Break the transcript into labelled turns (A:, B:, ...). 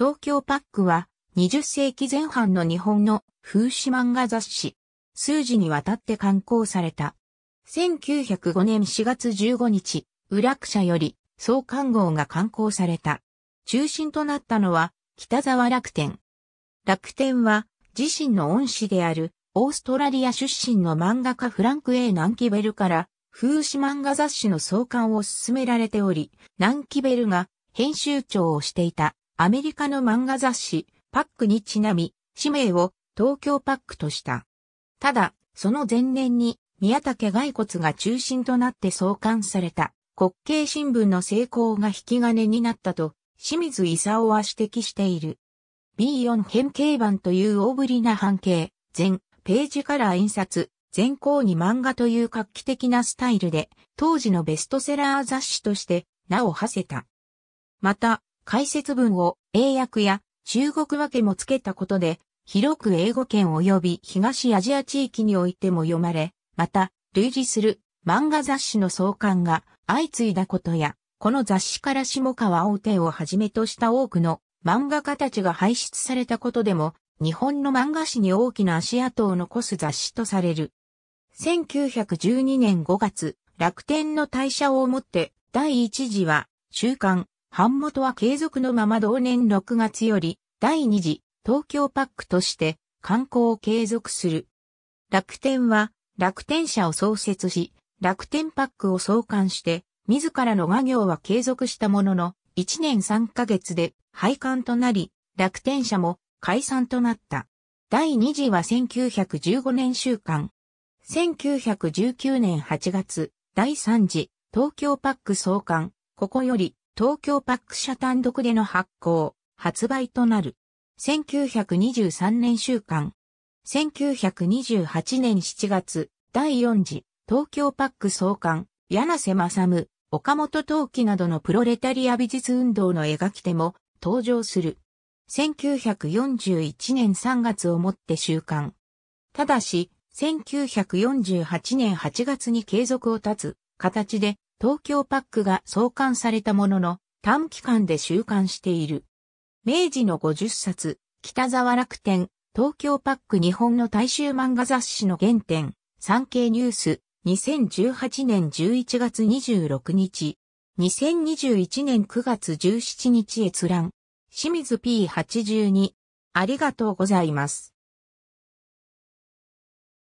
A: 東京パックは20世紀前半の日本の風刺漫画雑誌。数字にわたって刊行された。1905年4月15日、裏ク社より創刊号が刊行された。中心となったのは北沢楽天。楽天は自身の恩師であるオーストラリア出身の漫画家フランク A ナンキベルから風刺漫画雑誌の創刊を勧められており、ナンキベルが編集長をしていた。アメリカの漫画雑誌、パックにちなみ、氏名を東京パックとした。ただ、その前年に宮武骸骨が中心となって創刊された国慶新聞の成功が引き金になったと清水勲は指摘している。B4 変形版という大ぶりな半径、全ページから印刷、全校に漫画という画期的なスタイルで、当時のベストセラー雑誌として、名を馳せた。また、解説文を英訳や中国訳もつけたことで、広く英語圏及び東アジア地域においても読まれ、また、類似する漫画雑誌の創刊が相次いだことや、この雑誌から下川大手をはじめとした多くの漫画家たちが輩出されたことでも、日本の漫画史に大きな足跡を残す雑誌とされる。1912年5月、楽天の退社をもって、第一次は、週刊、版元は継続のまま同年6月より、第2次東京パックとして観光を継続する。楽天は楽天社を創設し、楽天パックを創刊して、自らの画業は継続したものの、1年3ヶ月で廃刊となり、楽天社も解散となった。第2次は1915年週刊。1919年8月、第3次、東京パック創刊、ここより、東京パック社単独での発行、発売となる。1923年週刊。1928年7月、第4次、東京パック創刊、柳瀬正夢、岡本陶器などのプロレタリア美術運動の描き手も登場する。1941年3月をもって週刊。ただし、1948年8月に継続を絶つ形で東京パックが創刊されたものの、短期間で収刊している。明治の50冊、北沢楽天、東京パック日本の大衆漫画雑誌の原点、産経ニュース、2018年11月26日、2021年9月17日閲覧、清水 P82、ありがとうございます。